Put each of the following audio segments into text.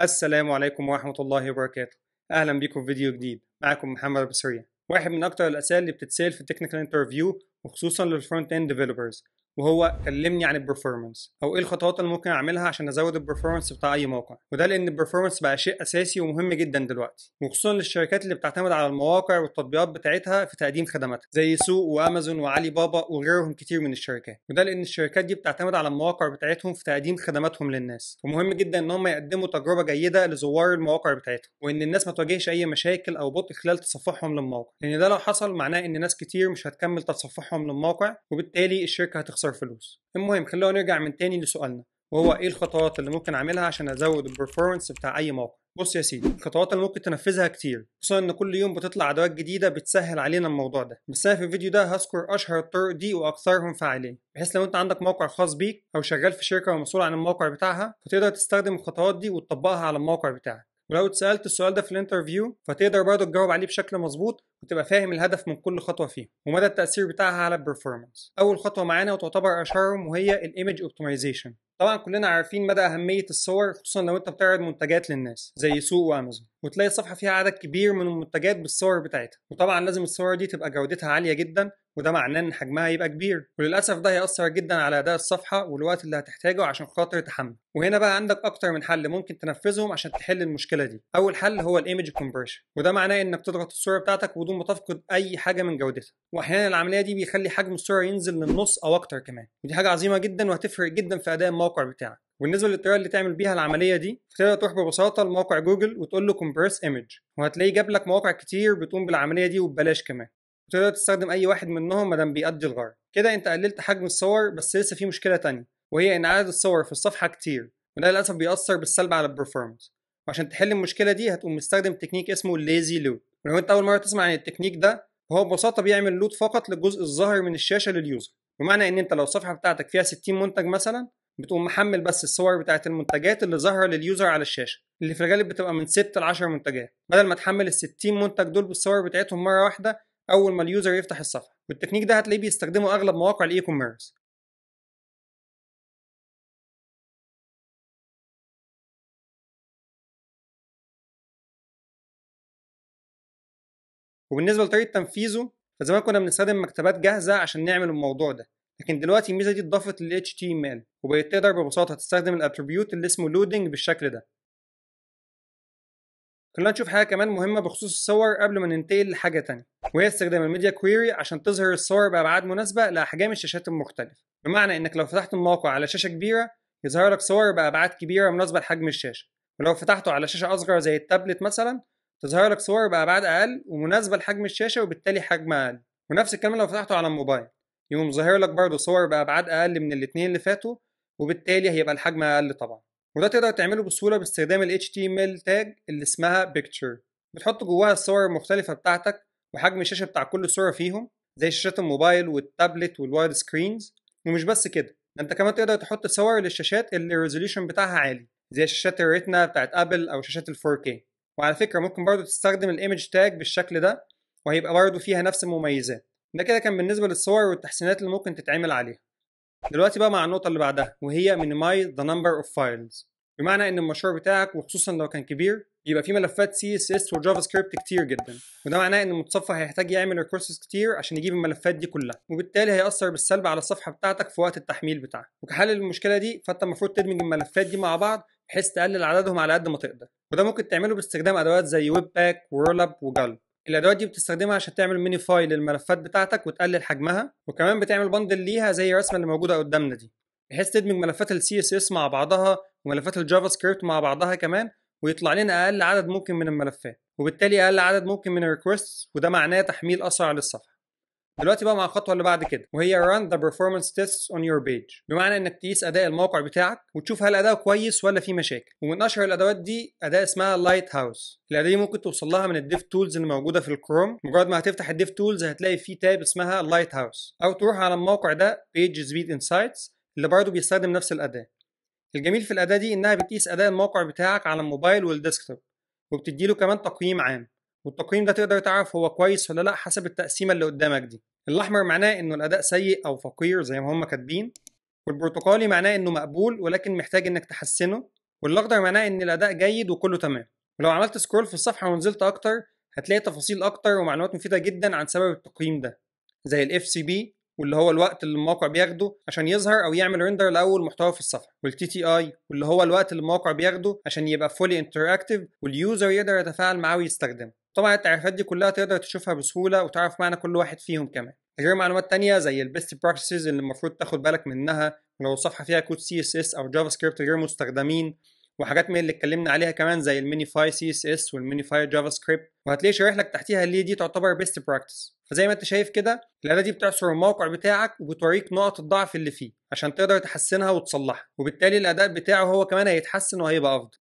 السلام عليكم ورحمة الله وبركاته أهلا بيكم في فيديو جديد معاكم محمد أبو سريع واحد من أكتر الأسئلة اللي بتتسأل في التكنيكال انترفيو وخصوصا للفرونت اند ديفيلوبرز وهو كلمني عن البرفورمانس او ايه الخطوات اللي ممكن اعملها عشان ازود البرفورمانس بتاع اي موقع وده لان البرفورمانس بقى شيء اساسي ومهم جدا دلوقتي وخصوصا للشركات اللي بتعتمد على المواقع والتطبيقات بتاعتها في تقديم خدماتها زي سوق وامازون وعلي بابا وغيرهم كتير من الشركات وده لان الشركات دي بتعتمد على المواقع بتاعتهم في تقديم خدماتهم للناس ومهم جدا ان هم يقدموا تجربه جيده لزوار المواقع بتاعتهم وان الناس ما تواجهش اي مشاكل او بطء خلال تصفحهم للموقع لان ده لو حصل معناه ان ناس كتير مش هتكمل تصفحهم للموقع وبالتالي الشركه هتخسر اخسر فلوس المهم خلونا نرجع من تاني لسؤالنا وهو ايه الخطوات اللي ممكن اعملها عشان ازود البرفورمانس بتاع اي موقع بص يا سيدي الخطوات اللي ممكن تنفذها كتير خصوصا ان كل يوم بتطلع ادوات جديده بتسهل علينا الموضوع ده بس انا في الفيديو ده هذكر اشهر الطرق دي واكثرهم فعاليه بحيث لو انت عندك موقع خاص بيك او شغال في شركه ومسؤول عن الموقع بتاعها فتقدر تستخدم الخطوات دي وتطبقها على الموقع بتاعك ولو اتسالت السؤال ده في الانترفيو فتقدر برضه تجاوب عليه بشكل مظبوط وتبقى فاهم الهدف من كل خطوه فيه ومدى التاثير بتاعها على البرفورمانس اول خطوه معانا وتعتبر اشهرهم وهي الايمج اوبتمايزيشن طبعا كلنا عارفين مدى اهميه الصور خصوصا لو انت بتعرض منتجات للناس زي سوق وامازون وتلاقي صفحه فيها عدد كبير من المنتجات بالصور بتاعتها وطبعا لازم الصور دي تبقى جودتها عاليه جدا وده معناه ان حجمها يبقى كبير وللاسف ده هيأثر جدا على اداء الصفحه والوقت اللي هتحتاجه عشان خاطر تحمل وهنا بقى عندك اكتر من حل ممكن تنفذهم عشان تحل المشكله دي اول حل هو الايمج كونفرشن وده معناه انك تضغط الصوره بتاعتك بدون ما تفقد اي حاجه من جودتها واحيانا العمليه دي بيخلي حجم الصوره ينزل للنص او اكتر كمان ودي حاجه عظيمه جدا وهتفرق جدا في اداء الموقع بتاعك وبالنسبه للطريقه اللي تعمل بيها العمليه دي فتقدر تروح ببساطه لموقع جوجل وتقول له كومبرس ايمج وهتلاقي جاب لك مواقع كتير بتقوم بالعمليه دي وببلاش كمان وتقدر تستخدم اي واحد منهم ما دام بيأدي الغرض كده انت قللت حجم الصور بس لسه في مشكله تانية وهي ان عدد الصور في الصفحه كتير وده للاسف بيأثر بالسلب على البرفورمانس وعشان تحل المشكله دي هتقوم مستخدم تكنيك اسمه الليزي لود ولو انت اول مره تسمع عن التكنيك ده هو ببساطه بيعمل لود فقط للجزء الظاهر من الشاشه لليوزر بمعنى ان انت لو الصفحه بتاعتك فيها 60 منتج مثلا بتقوم محمل بس الصور بتاعت المنتجات اللي ظاهره لليوزر على الشاشه اللي في الغالب بتبقى من 6 ل 10 منتجات بدل ما تحمل ال 60 منتج دول بالصور بتاعتهم مره واحده اول ما اليوزر يفتح الصفحه والتكنيك ده هتلاقيه بيستخدمه اغلب مواقع الاي كوميرس وبالنسبه لطريقه تنفيذه فزمان كنا بنستخدم مكتبات جاهزه عشان نعمل الموضوع ده لكن دلوقتي الميزه دي اتضافت لل HTML وبقيت تقدر ببساطه تستخدم الاتريبيوت اللي اسمه لودنج بالشكل ده خلينا نشوف حاجه كمان مهمه بخصوص الصور قبل ما ننتقل لحاجه تانية وهي استخدام الميديا كويري عشان تظهر الصور بابعاد مناسبه لاحجام الشاشات المختلفه بمعنى انك لو فتحت الموقع على شاشه كبيره يظهر لك صور بابعاد كبيره مناسبه لحجم الشاشه ولو فتحته على شاشه اصغر زي التابلت مثلا تظهر لك صور بابعاد اقل ومناسبه لحجم الشاشه وبالتالي حجم اقل ونفس الكلام لو فتحته على الموبايل يقوم ظاهر لك برضه صور بابعاد اقل من الاثنين اللي فاتوا وبالتالي هيبقى الحجم اقل طبعا وده تقدر تعمله بسهولة باستخدام ال HTML تاج اللي اسمها picture بتحط جواها الصور المختلفة بتاعتك وحجم الشاشة بتاع كل صورة فيهم زي شاشات الموبايل والتابلت والوايد سكرينز ومش بس كده ده انت كمان تقدر تحط صور للشاشات اللي الريزوليوشن بتاعها عالي زي شاشات الريتنا بتاعت ابل او شاشات ال 4K وعلى فكرة ممكن برضه تستخدم الايمج تاج بالشكل ده وهيبقى برضه فيها نفس المميزات ده كده كان بالنسبة للصور والتحسينات اللي ممكن تتعمل عليها دلوقتي بقى مع النقطه اللي بعدها وهي minimize the number of files بمعنى ان المشروع بتاعك وخصوصا لو كان كبير يبقى فيه ملفات سي اس اس وجافا سكريبت كتير جدا وده معناه ان المتصفح هيحتاج يعمل ريكورسز كتير عشان يجيب الملفات دي كلها وبالتالي هيأثر بالسلب على الصفحه بتاعتك في وقت التحميل بتاعها وكحل للمشكله دي فانت المفروض تدمج الملفات دي مع بعض بحيث تقلل عددهم على قد ما تقدر وده ممكن تعمله باستخدام ادوات زي ويب باك ورولاب وجالب الادوات دي بتستخدمها عشان تعمل ميني فايل للملفات بتاعتك وتقلل حجمها وكمان بتعمل بندل ليها زي الرسمه اللي موجوده قدامنا دي بحيث تدمج ملفات السي اس اس مع بعضها وملفات الجافا سكريبت مع بعضها كمان ويطلع لنا اقل عدد ممكن من الملفات وبالتالي اقل عدد ممكن من الريكوست وده معناه تحميل اسرع للصفحه دلوقتي بقى مع الخطوه اللي بعد كده وهي run the performance tests on your page بمعنى انك تقيس اداء الموقع بتاعك وتشوف هل اداؤه كويس ولا فيه مشاكل ومن اشهر الادوات دي اداه اسمها لايت هاوس الاداه دي ممكن توصل لها من الديف تولز اللي موجوده في الكروم مجرد ما هتفتح الديف تولز هتلاقي فيه تاب اسمها لايت هاوس او تروح على الموقع ده page speed insights اللي برضه بيستخدم نفس الاداه الجميل في الاداه دي انها بتقيس اداء الموقع بتاعك على الموبايل والديسكتوب وبتديله كمان تقييم عام والتقييم ده تقدر تعرف هو كويس ولا لا حسب التقسيمه اللي قدامك دي الاحمر معناه انه الاداء سيء او فقير زي ما هم كاتبين والبرتقالي معناه انه مقبول ولكن محتاج انك تحسنه والاخضر معناه ان الاداء جيد وكله تمام ولو عملت سكرول في الصفحه ونزلت اكتر هتلاقي تفاصيل اكتر ومعلومات مفيده جدا عن سبب التقييم ده زي الاف سي بي واللي هو الوقت اللي الموقع بياخده عشان يظهر او يعمل ريندر لاول محتوى في الصفحه والتي تي اي واللي هو الوقت اللي الموقع بياخده عشان يبقى فولي انتراكتيف واليوزر يقدر يتفاعل معاه ويستخدمه طبعا التعريفات دي كلها تقدر تشوفها بسهولة وتعرف معنى كل واحد فيهم كمان غير معلومات تانية زي البيست براكتسز اللي المفروض تاخد بالك منها ولو الصفحة فيها كود سي اس اس او جافا سكريبت غير مستخدمين وحاجات من اللي اتكلمنا عليها كمان زي المينيفاي سي اس اس والمينيفاي جافا سكريبت وهتلاقي شارح لك تحتيها ليه دي تعتبر بيست براكتس فزي ما انت شايف كده الاداه دي بتعصر الموقع بتاعك وبتوريك نقط الضعف اللي فيه عشان تقدر تحسنها وتصلحها وبالتالي الاداء بتاعه هو كمان هيتحسن وهيبقى افضل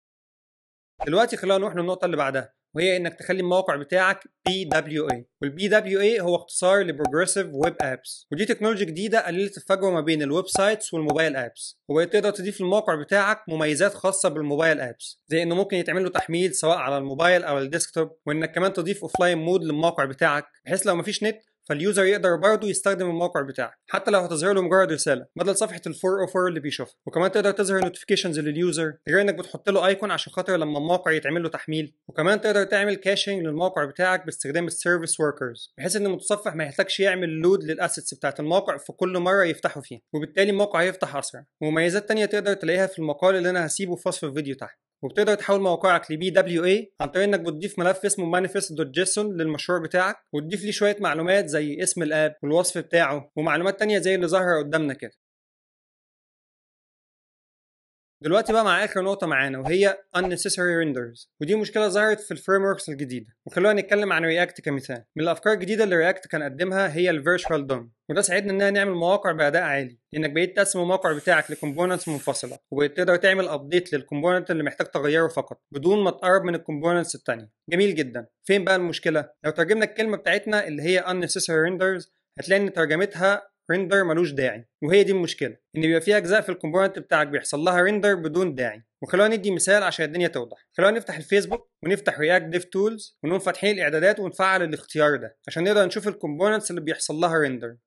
دلوقتي خلينا نروح للنقطه اللي بعدها وهي انك تخلي الموقع بتاعك بي دبليو اي والبي دبليو اي هو اختصار لبروجريسيف ويب ابس ودي تكنولوجيا جديده قللت الفجوه ما بين الويب سايتس والموبايل ابس وبقيت تقدر تضيف للموقع بتاعك مميزات خاصه بالموبايل ابس زي انه ممكن يتعمل له تحميل سواء على الموبايل او الديسكتوب وانك كمان تضيف اوفلاين مود للموقع بتاعك بحيث لو مفيش نت فاليوزر يقدر برضه يستخدم الموقع بتاعك حتى لو هتظهر له مجرد رساله بدل صفحه ال 404 اللي بيشوفها وكمان تقدر تظهر نوتيفيكيشنز لليوزر غير انك بتحط له ايكون عشان خاطر لما الموقع يتعمل له تحميل وكمان تقدر تعمل كاشنج للموقع بتاعك باستخدام السيرفيس وركرز بحيث ان المتصفح ما يحتاجش يعمل لود للاسيتس بتاعه الموقع في كل مره يفتحوا فيها وبالتالي الموقع هيفتح اسرع ومميزات تانية تقدر تلاقيها في المقال اللي انا هسيبه في وصف الفيديو تحت وبتقدر تحول موقعك ل BWA عن طريق انك بتضيف ملف اسمه manifest.json للمشروع بتاعك وتضيف ليه شويه معلومات زي اسم الاب والوصف بتاعه ومعلومات تانية زي اللي ظاهره قدامنا كده دلوقتي بقى مع اخر نقطه معانا وهي unnecessary renders ودي مشكله ظهرت في الفريم وركس الجديده وخلونا نتكلم عن رياكت كمثال من الافكار الجديده اللي رياكت كان قدمها هي الفيرتشوال دوم وده ساعدنا اننا نعمل مواقع باداء عالي لانك بقيت تقسم الموقع بتاعك لكومبوننتس منفصله وبقيت تقدر تعمل ابديت للكومبوننت اللي محتاج تغيره فقط بدون ما تقرب من الكومبوننتس الثانيه جميل جدا فين بقى المشكله لو ترجمنا الكلمه بتاعتنا اللي هي unnecessary renders هتلاقي ان ترجمتها ريندر ملوش داعي وهي دي المشكله ان بيبقى في اجزاء في الكومبوننت بتاعك بيحصل لها ريندر بدون داعي وخلونا ندي مثال عشان الدنيا توضح خلونا نفتح الفيسبوك ونفتح رياكت ديف تولز ونقوم فاتحين الاعدادات ونفعل الاختيار ده عشان نقدر نشوف الكومبوننتس اللي بيحصل لها ريندر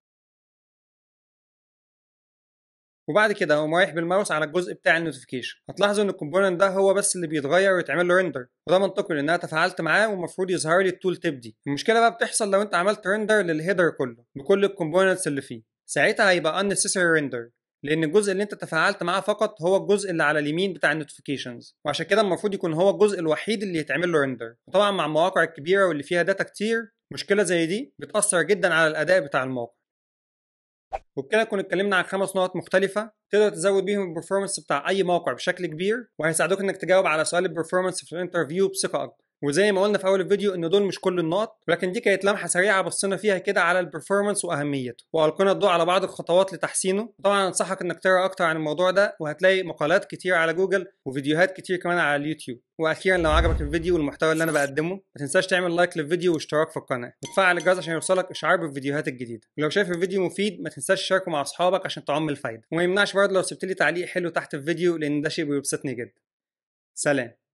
وبعد كده اقوم رايح بالماوس على الجزء بتاع النوتيفيكيشن هتلاحظوا ان الكومبوننت ده هو بس اللي بيتغير ويتعمل له ريندر وده منطقي لان انا تفاعلت معاه والمفروض يظهر لي التول تيب دي المشكله بقى بتحصل لو انت عملت ريندر للهيدر كله بكل الكومبوننتس اللي فيه ساعتها هيبقى unnecessary render لان الجزء اللي انت تفاعلت معاه فقط هو الجزء اللي على اليمين بتاع النوتيفيكيشنز وعشان كده المفروض يكون هو الجزء الوحيد اللي يتعمل له ريندر وطبعا مع المواقع الكبيره واللي فيها داتا كتير مشكله زي دي بتاثر جدا على الاداء بتاع الموقع وبكده كنا اتكلمنا عن خمس نقط مختلفة تقدر تزود بيهم البرفورمانس بتاع أي موقع بشكل كبير وهيساعدوك إنك تجاوب على سؤال البرفورمانس في الانترفيو بثقة أكبر. وزي ما قلنا في اول الفيديو ان دول مش كل النقط ولكن دي كانت لمحه سريعه بصينا فيها كده على البرفورمانس واهميته والقينا الضوء على بعض الخطوات لتحسينه طبعا انصحك انك تقرا اكتر عن الموضوع ده وهتلاقي مقالات كتير على جوجل وفيديوهات كتير كمان على اليوتيوب واخيرا لو عجبك الفيديو والمحتوى اللي انا بقدمه ما تنساش تعمل لايك للفيديو واشتراك في القناه وتفعل الجرس عشان يوصلك اشعار بالفيديوهات الجديده ولو شايف الفيديو مفيد ما تنساش تشاركه مع اصحابك عشان تعم الفايده وما يمنعش برضه لو سبت لي تعليق حلو تحت الفيديو لان ده شيء بيبسطني جدا سلام